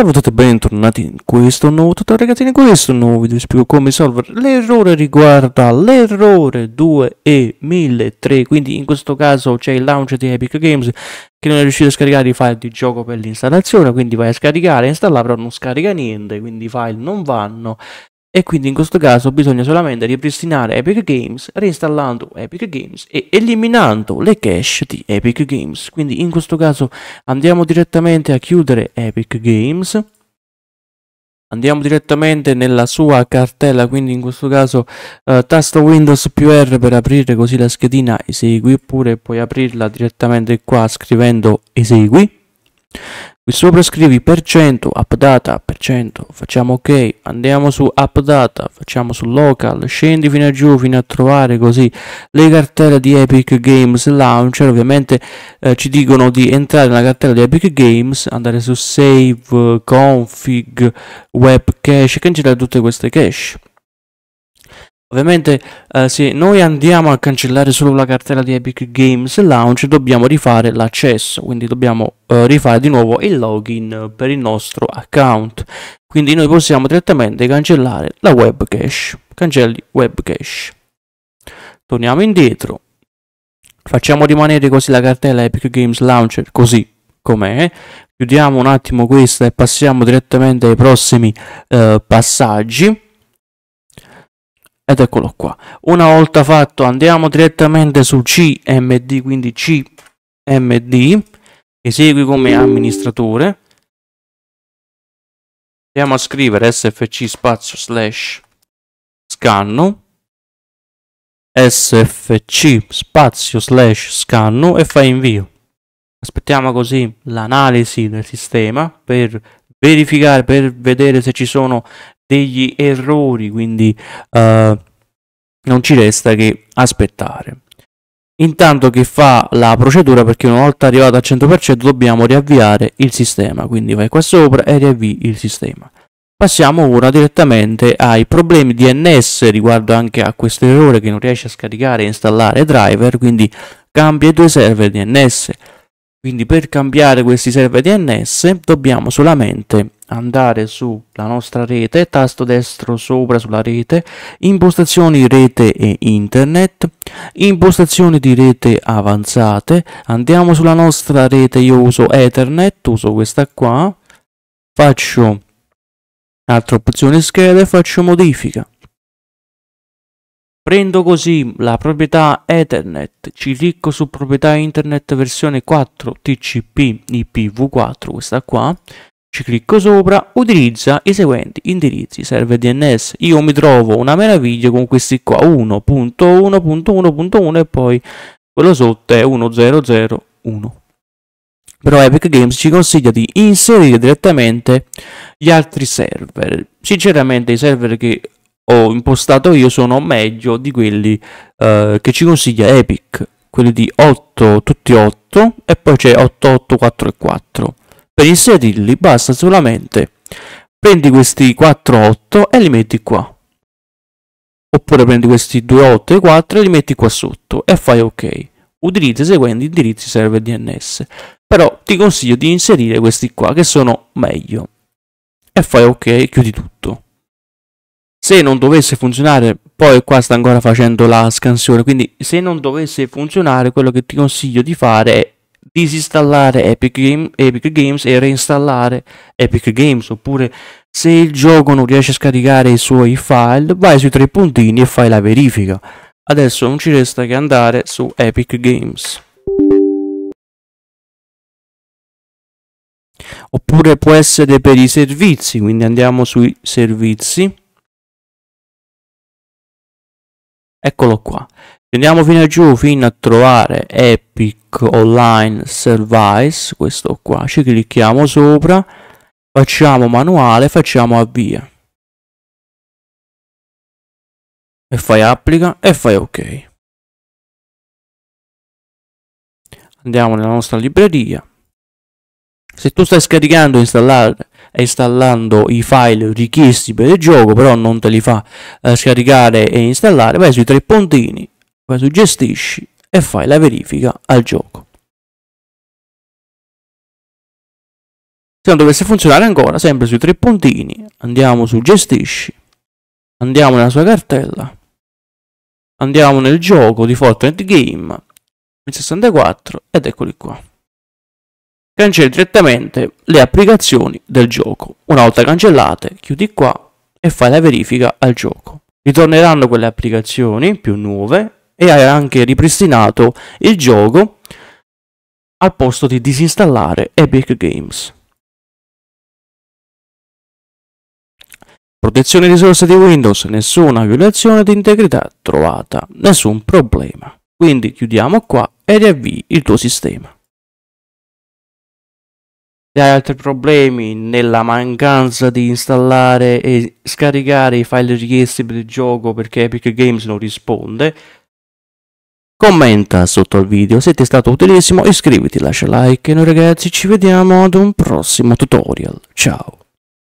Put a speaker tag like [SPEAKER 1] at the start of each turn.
[SPEAKER 1] Salve a tutti e bentornati in questo nuovo tutorial ragazzi, in questo nuovo video vi spiego come risolvere l'errore riguarda l'errore 2 e 1003 quindi in questo caso c'è il launch di Epic Games che non è riuscito a scaricare i file di gioco per l'installazione quindi vai a scaricare e installare però non scarica niente quindi i file non vanno e quindi in questo caso bisogna solamente ripristinare Epic Games reinstallando Epic Games e eliminando le cache di Epic Games quindi in questo caso andiamo direttamente a chiudere Epic Games andiamo direttamente nella sua cartella quindi in questo caso eh, tasto Windows più R per aprire così la schedina esegui oppure puoi aprirla direttamente qua scrivendo esegui Qui sopra scrivi per 100, appdata, per 100, facciamo ok, andiamo su appdata, facciamo su local, scendi fino a giù fino a trovare così le cartelle di Epic Games Launcher, ovviamente eh, ci dicono di entrare nella cartella di Epic Games, andare su save, config, web cache, cancellare tutte queste cache. Ovviamente eh, se noi andiamo a cancellare solo la cartella di Epic Games Launch dobbiamo rifare l'accesso, quindi dobbiamo eh, rifare di nuovo il login per il nostro account. Quindi noi possiamo direttamente cancellare la web cache. Cancelli web cache. Torniamo indietro. Facciamo rimanere così la cartella Epic Games Launcher così com'è. Chiudiamo un attimo questa e passiamo direttamente ai prossimi eh, passaggi ed eccolo qua una volta fatto andiamo direttamente su cmd quindi cmd esegui come amministratore andiamo a scrivere sfc spazio slash scanno sfc spazio slash scanno e fai invio aspettiamo così l'analisi del sistema per verificare per vedere se ci sono degli errori, quindi uh, non ci resta che aspettare. Intanto che fa la procedura perché una volta arrivato al 100% dobbiamo riavviare il sistema, quindi vai qua sopra e riavvii il sistema. Passiamo ora direttamente ai problemi DNS riguardo anche a questo errore che non riesce a scaricare e installare driver, quindi cambia i due server DNS. Quindi per cambiare questi server DNS dobbiamo solamente andare sulla nostra rete, tasto destro sopra sulla rete, impostazioni rete e internet, impostazioni di rete avanzate, andiamo sulla nostra rete, io uso Ethernet, uso questa qua, faccio un'altra opzione scheda e faccio modifica. Prendo così la proprietà Ethernet, ci clicco su proprietà Internet versione 4 TCP IPv4, questa qua, ci clicco sopra, utilizza i seguenti indirizzi server DNS. Io mi trovo una meraviglia con questi qua, 1.1.1.1 e poi quello sotto è 1001. Però Epic Games ci consiglia di inserire direttamente gli altri server. Sinceramente i server che ho impostato io sono meglio di quelli eh, che ci consiglia Epic, quelli di 8, tutti 8 e poi c'è 8, 8, 4 e 4. Per inserirli basta solamente prendi questi 4, 8 e li metti qua. Oppure prendi questi 2, 8 e 4 e li metti qua sotto e fai ok. Utilizza i seguenti indirizzi server DNS. Però ti consiglio di inserire questi qua che sono meglio. E fai ok e chiudi tutto se non dovesse funzionare, poi qua sta ancora facendo la scansione, quindi se non dovesse funzionare, quello che ti consiglio di fare è disinstallare Epic, Game, Epic Games e reinstallare Epic Games, oppure se il gioco non riesce a scaricare i suoi file, vai sui tre puntini e fai la verifica. Adesso non ci resta che andare su Epic Games. Oppure può essere per i servizi, quindi andiamo sui servizi Eccolo qua. Andiamo fino giù fino a trovare Epic Online Service, questo qua, ci clicchiamo sopra, facciamo manuale, facciamo avvia. E fai applica e fai ok. Andiamo nella nostra libreria. Se tu stai scaricando e installare installando i file richiesti per il gioco, però non te li fa eh, scaricare e installare, vai sui tre puntini, vai su gestisci e fai la verifica al gioco. Se non dovesse funzionare ancora, sempre sui tre puntini, andiamo su gestisci, andiamo nella sua cartella, andiamo nel gioco di Fortnite Game 64 ed eccoli qua cancelli direttamente le applicazioni del gioco. Una volta cancellate, chiudi qua e fai la verifica al gioco. Ritorneranno quelle applicazioni più nuove e hai anche ripristinato il gioco al posto di disinstallare Epic Games. Protezione risorse di Windows, nessuna violazione di integrità trovata, nessun problema. Quindi chiudiamo qua e riavvii il tuo sistema hai altri problemi nella mancanza di installare e scaricare i file richiesti per il gioco perché Epic Games non risponde. Commenta sotto al video se ti è stato utilissimo, iscriviti, lascia like e noi ragazzi ci vediamo ad un prossimo tutorial. Ciao!